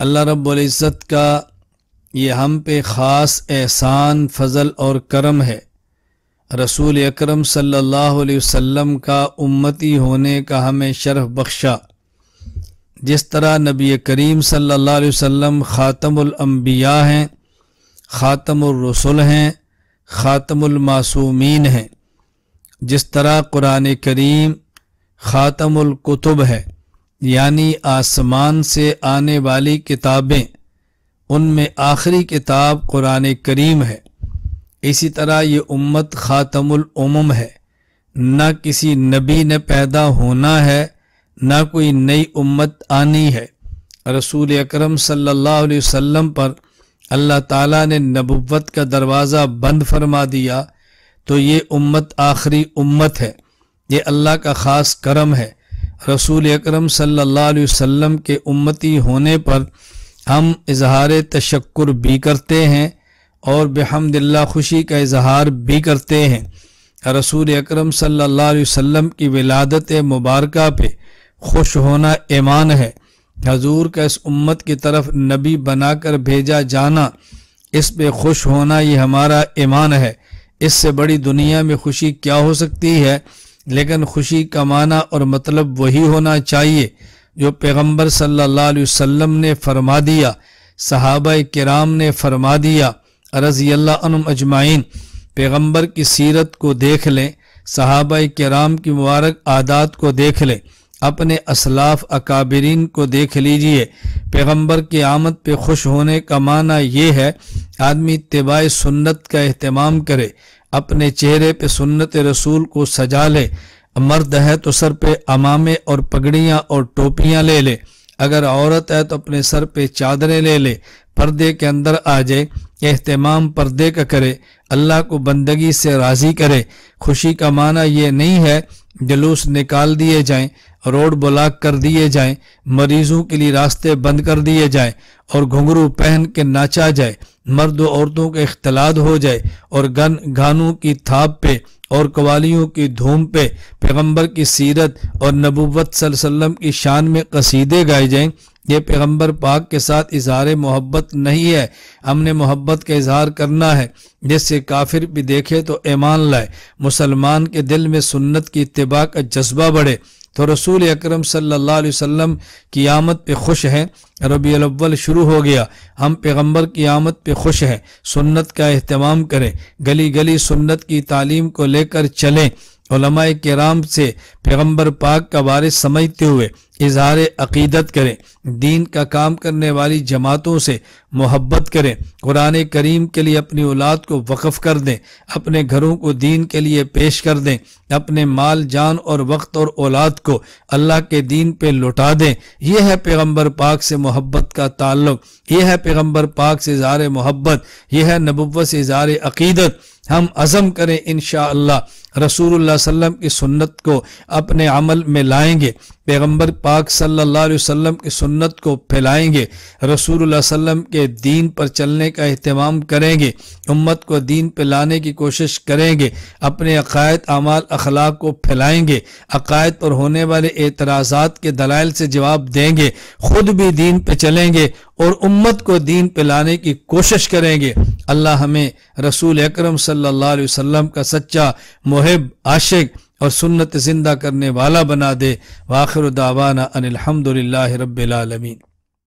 अल्लाह इज़्ज़त का ये हम पे ख़ास एहसान फ़जल और करम है रसूल अकरम सल्लल्लाहु अलैहि वसल्लम का उम्मती होने का हमें शरफ बख्शा जिस तरह नबी करीम सल्लल्लाहु अलैहि वसल्लम ख़ातमुल अम्बिया हैं ख़ातमुल रसूल हैं ख़ातमुल मासूमीन हैं जिस तरह कुरान करीम ख़ातमुल कुतुब है यानी आसमान से आने वाली किताबें उनमें आखिरी किताब कुरान करीम है इसी तरह ये उम्मत ख़ातमुल उमम है ना किसी नबी ने पैदा होना है ना कोई नई उम्मत आनी है रसूल अकरम सल्लल्लाहु अलैहि वसल्लम पर अल्लाह ताला ने नबुवत का दरवाज़ा बंद फरमा दिया तो ये उम्मत आखिरी उम्मत है ये अल्लाह का ख़ास करम है रसूल अकरम सल्लल्लाहु अलैहि वसल्लम के उम्मती होने पर हम इजहार तशक्र भी करते हैं और बेहमदिल्ला खुशी का इजहार भी करते हैं रसूल अकरम सल्लल्लाहु अलैहि वसल्लम की विलादत मुबारक पे खुश होना ईमान है हजूर का इस उम्मत की तरफ नबी बनाकर भेजा जाना इस पे खुश होना ये हमारा ईमान है इससे बड़ी दुनिया में खुशी क्या हो सकती है लेकिन खुशी का माना और मतलब वही होना चाहिए जो पैगम्बर सल्लल्लाहु अलैहि वसल्लम ने फरमा दिया सहाब कराम ने फरमा दिया रजी अजमाइन पैगम्बर की सीरत को देख लें सहाब कराम की मुबारक आदात को देख लें अपने असलाफ अकाबरीन को देख लीजिए पैगंबर की आमद पे खुश होने का माना यह है आदमी इतबाय सुन्नत का अहतमाम करे अपने चेहरे पे सुन्नत रसूल को सजा ले मर्द है तो सर पे अमामे और पगड़ियाँ और टोपियाँ ले ले अगर औरत है तो अपने सर पे चादरें ले ले पर्दे के अंदर आ जाए अहतमाम पर्दे का करे अल्लाह को बंदगी से राज़ी करे खुशी का माना ये नहीं है जलूस निकाल दिए जाएं रोड ब्लॉक कर दिए जाएं मरीजों के लिए रास्ते बंद कर दिए जाएं और घुंघरू पहन के नाचा जाए मर्द औरतों के अख्तलाद हो जाए और गन घानों की थाप पे और कवालियों की धूम पे पैगंबर की सीरत और नबूवत की शान में कसीदे गाए जाएं ये पैगंबर पाक के साथ इजहार मोहब्बत नहीं है हमने मोहब्बत का इजहार करना है जिससे काफिर भी देखे तो ईमान लाए मुसलमान के दिल में सुन्नत की इतबा का जज्बा बढ़े तो रसूल अक्रम सल्लाम की आमद पे खुश हैं रबी शुरू हो गया हम पैगम्बर की आमद पे खुश हैं सुन्नत का अहतमाम करें गली गली सुन्नत की तालीम को लेकर चलें कराम से पैगम्बर पाक का वारिस समझते हुए इजहार अकीदत करें दीन का काम करने वाली जमातों से मोहब्बत करें कुरान करीम के लिए अपनी औलाद को वक़फ़ कर दें अपने घरों को दीन के लिए पेश कर दें अपने माल जान और वक्त और औलाद को अल्लाह के दीन पे लौटा दें यह है पैगम्बर पाक से मोहब्बत का ताल्लुक यह है पैगम्बर पाक से इजहार मोहब्बत यह है नबुबत से इजहार अकीदत हम अज़म करें इन रसूलुल्लाह सल्लम की सुन्नत को अपने अमल में लाएंगे पैगंबर पाक सल्लल्लाहु अलैहि वसल्लम की सुन्नत को फैलाएंगे रसूलुल्लाह सल्लम के दीन पर चलने का अहतमाम करेंगे उम्मत को दीन पर लाने की कोशिश करेंगे अपने अकायद अमाल अखलाक को फैलाएंगे अकायद पर होने वाले एतराज़ा के दलाइल से जवाब देंगे खुद भी दीन पर चलेंगे और उम्मत को दीन पर लाने की कोशिश करेंगे अल्लाह हमें रसूल अक्रम सल्ला वसम का सच्चा मुहि मुहब आशिक और सुन्नत जिंदा करने वाला बना दे वाखिर दावाना अनिलहमदिल्ला रबालमीन